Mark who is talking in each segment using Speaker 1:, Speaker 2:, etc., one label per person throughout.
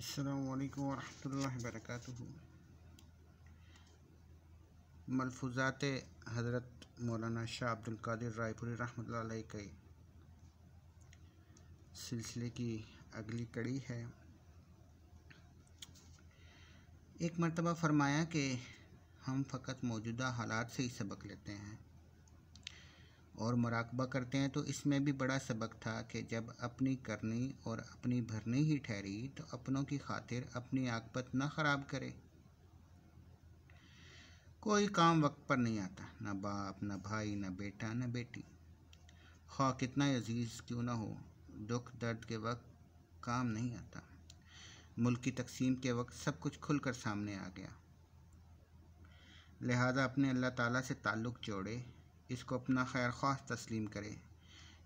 Speaker 1: अल्लाम वरहमल वरक मलफूजात हज़रत मौलाना शाह अब्दुल कादिर रायपुरी रहमत के सिलसिले की अगली कड़ी है एक मरतबा फरमाया कि हम फ़कत मौजूदा हालात से ही सबक लेते हैं और मुराकबा करते हैं तो इसमें भी बड़ा सबक था कि जब अपनी करनी और अपनी भरनी ही ठहरी तो अपनों की खातिर अपनी आकबत ना ख़राब करे कोई काम वक्त पर नहीं आता ना बाप ना भाई ना बेटा ना बेटी खा कितना अजीज़ क्यों ना हो दुख दर्द के वक्त काम नहीं आता मुल्क की तकसीम के वक्त सब कुछ खुल कर सामने आ गया लिहाजा अपने अल्लाह ताला से ताल्लुक़ जोड़े इसको अपना खैर खास तस्लीम करे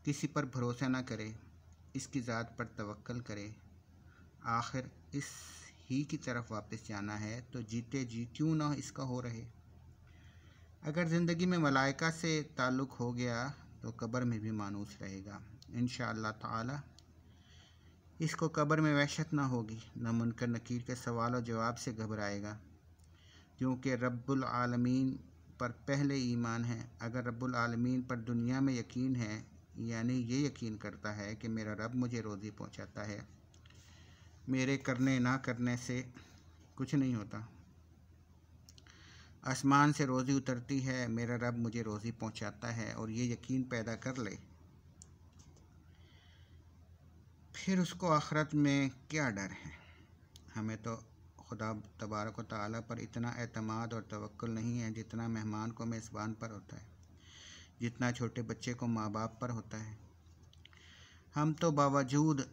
Speaker 1: किसी पर भरोसा ना करे इसकी ज़ात पर तवक्ल करे आखिर इस ही की तरफ वापस जाना है तो जीते जी क्यों ना इसका हो रहे अगर ज़िंदगी में मलाइका से ताल्लुक़ हो गया तो कब्र में भी मानूस रहेगा इन शाह इसको कब्र में वहशत ना होगी ना मुनकर नकीर के सवाल और जवाब से घबराएगा क्योंकि रब्बुल आलमीन पर पहले ईमान है अगर रब्बुल आलमीन पर दुनिया में यकीन है यानी ये यकीन करता है कि मेरा रब मुझे रोज़ी पहुंचाता है मेरे करने ना करने से कुछ नहीं होता आसमान से रोज़ी उतरती है मेरा रब मुझे रोज़ी पहुंचाता है और ये यकीन पैदा कर ले फिर उसको आखरत में क्या डर है हमें तो खुदा तबारक व ताली पर इतना अतमाद और तवक्ल नहीं है जितना मेहमान को मेज़बान पर होता है जितना छोटे बच्चे को माँ बाप पर होता है हम तो बावजूद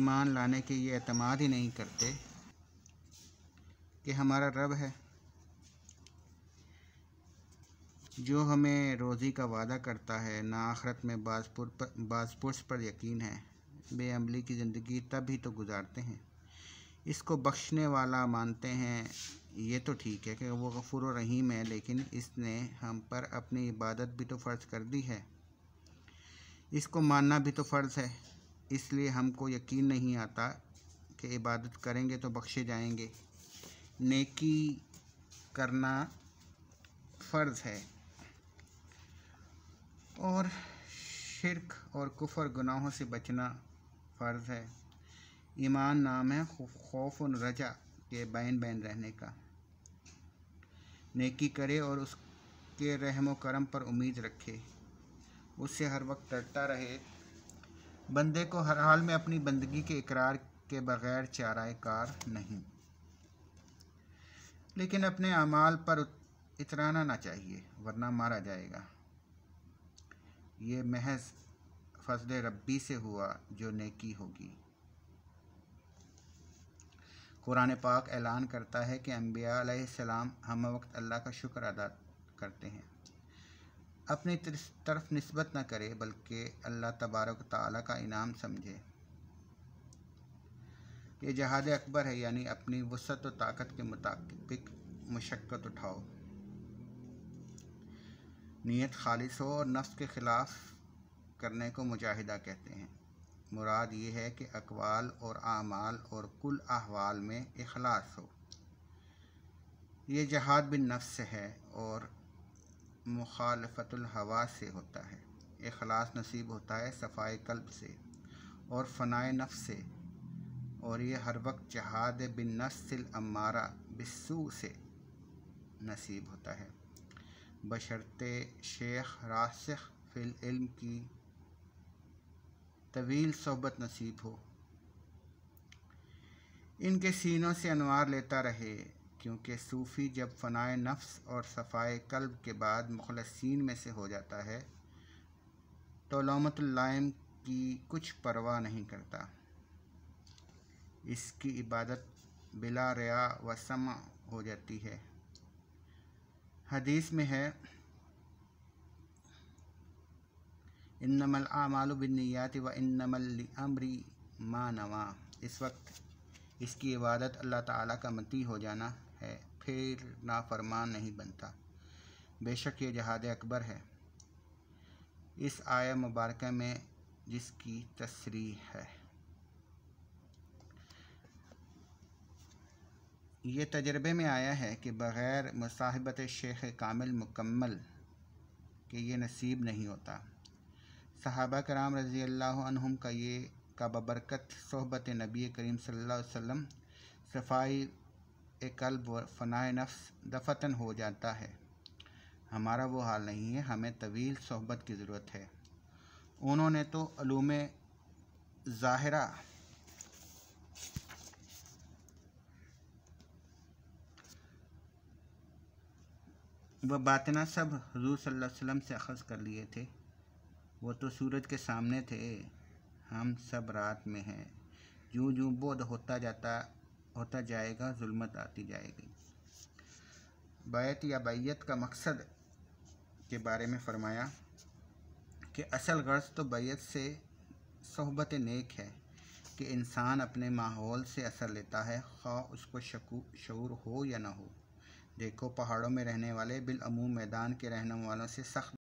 Speaker 1: ईमान लाने के ये अतमाद ही नहीं करते कि हमारा रब है जो हमें रोज़ी का वादा करता है ना आखरत में बाजपुर पर बाजपुर पर यकीन है बेअमली की ज़िंदगी तब ही तो गुजारते हैं इसको बख्शने वाला मानते हैं ये तो ठीक है कि वो गफूर रहीम है लेकिन इसने हम पर अपनी इबादत भी तो फ़र्ज़ कर दी है इसको मानना भी तो फ़र्ज़ है इसलिए हमको यकीन नहीं आता कि इबादत करेंगे तो बख्शे जाएंगे नेकी करना फ़र्ज़ है और शिरक और कुफर गुनाहों से बचना फ़र्ज़ है ईमान नाम है खौफ और रजा के बैन बैन रहने का नेकी करे और उसके रहम करम पर उम्मीद रखे उससे हर वक्त डरता रहे बंदे को हर हाल में अपनी बंदगी के इकरार के बगैर चारा कार नहीं लेकिन अपने अमाल पर इतराना ना चाहिए वरना मारा जाएगा ये महज फजल रब्बी से हुआ जो नेकी होगी कुरान पाक ऐलान करता है कि अम्बियाम हम वक्त अल्लाह का शुक्र अदा करते हैं अपनी तरफ नस्बत न करें बल्कि अल्लाह तबारक ताली का इनाम समझे ये जहाज अकबर है यानी अपनी वसत व ताकत के मुताबिक मशक्क़त उठाओ नीयत खालिश हो और नफ्स के ख़िलाफ़ करने को मुजाहिदा कहते हैं मुराद ये है कि अकवाल और आमाल और कुल अहवाल में अखलास हो ये जहाद बिन नफ्स है और हवा से होता है अखलास नसीब होता है सफ़ाई कल्ब से और फ़नाए नफ्स से और ये हर वक्त जहाद बिन नस्ल अम्मारा बिस्सू से नसीब होता है बशर्ते शेख रासख फिल इल्म की तवील सोबत नसीब हो इनके सीनों से अनवार लेता रहे क्योंकि सूफ़ी जब फ़नाए नफ्स और सफ़ाए कल्ब के बाद मुखलसिन में से हो जाता है तो लमतम की कुछ परवाह नहीं करता इसकी इबादत बिला रया व समा हो जाती है हदीस में है इनमल नमल आमालु व इन अमरी मानवा इस वक्त इसकी इबादत अल्लाह ताला का मती हो जाना है फिर नाफरमान नहीं बनता बेशक ये जहाद अकबर है इस आया मुबारक में जिसकी तस्री है ये तजर्बे में आया है कि बग़ैर मुसाहबत शेख कामिल मुकम्मल के ये नसीब नहीं होता सहाबा कराम रज़ी अल्लाम का ये का बबरकत सहबत नबी करीम सल्लल्लाहु अलैहि सफ़ाई कल्ब व फ़नाए नफ्स दफतन हो जाता है हमारा वो हाल नहीं है हमें तवील सहबत की ज़रूरत है उन्होंने तो अलूम ज़ाहरा वह बातना सब हजूर सल्लम से अखज़ कर लिए थे वो तो सूरज के सामने थे हम सब रात में हैं जूँ यूँ बोध होता जाता होता जाएगा जुल्मत आती जाएगी बैत या बैत का मकसद के बारे में फरमाया कि असल गर्ज तो बैत से सहबत नेक है कि इंसान अपने माहौल से असर लेता है खा उसको शूर हो या ना हो देखो पहाड़ों में रहने वाले बिलूम मैदान के रहने वालों से सख्त